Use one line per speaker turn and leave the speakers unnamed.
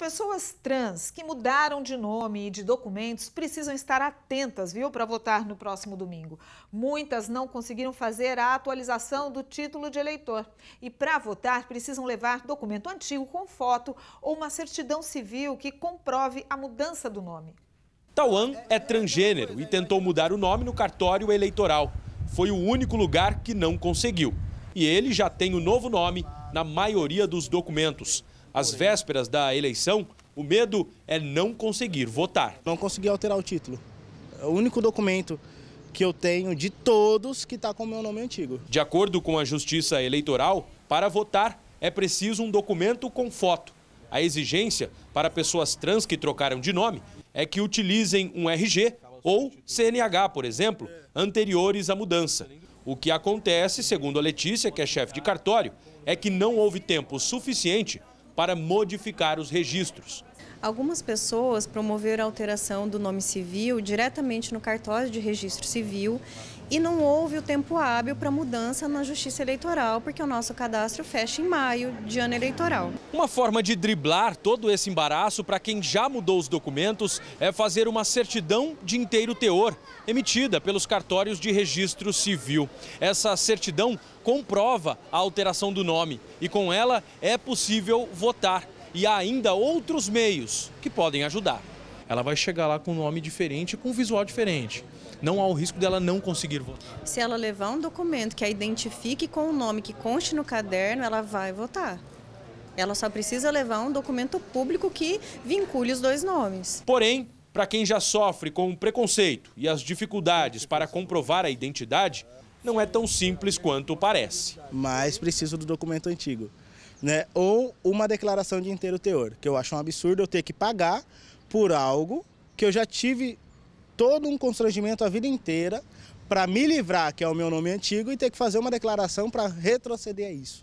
pessoas trans que mudaram de nome e de documentos precisam estar atentas, viu, para votar no próximo domingo. Muitas não conseguiram fazer a atualização do título de eleitor e para votar precisam levar documento antigo com foto ou uma certidão civil que comprove a mudança do nome.
Tauan é transgênero e tentou mudar o nome no cartório eleitoral. Foi o único lugar que não conseguiu. E ele já tem o novo nome na maioria dos documentos às vésperas da eleição, o medo é não conseguir
votar. Não consegui alterar o título. É o único documento que eu tenho de todos que está com o meu nome antigo.
De acordo com a Justiça Eleitoral, para votar é preciso um documento com foto. A exigência para pessoas trans que trocaram de nome é que utilizem um RG ou CNH, por exemplo, anteriores à mudança. O que acontece, segundo a Letícia, que é chefe de cartório, é que não houve tempo suficiente para modificar os registros.
Algumas pessoas promoveram a alteração do nome civil diretamente no cartório de registro civil e não houve o tempo hábil para mudança na justiça eleitoral, porque o nosso cadastro fecha em maio de ano eleitoral.
Uma forma de driblar todo esse embaraço para quem já mudou os documentos é fazer uma certidão de inteiro teor, emitida pelos cartórios de registro civil. Essa certidão comprova a alteração do nome e com ela é possível votar e há ainda outros meios que podem ajudar. Ela vai chegar lá com um nome diferente, com um visual diferente não há o risco dela não conseguir votar. Se
ela levar um documento que a identifique com o nome que conste no caderno, ela vai votar. Ela só precisa levar um documento público que vincule os dois nomes.
Porém, para quem já sofre com o preconceito e as dificuldades para comprovar a identidade, não é tão simples quanto parece.
Mas preciso do documento antigo né? Ou uma declaração de inteiro teor, que eu acho um absurdo eu ter que pagar por algo que eu já tive todo um constrangimento a vida inteira para me livrar, que é o meu nome antigo, e ter que fazer uma declaração para retroceder a isso.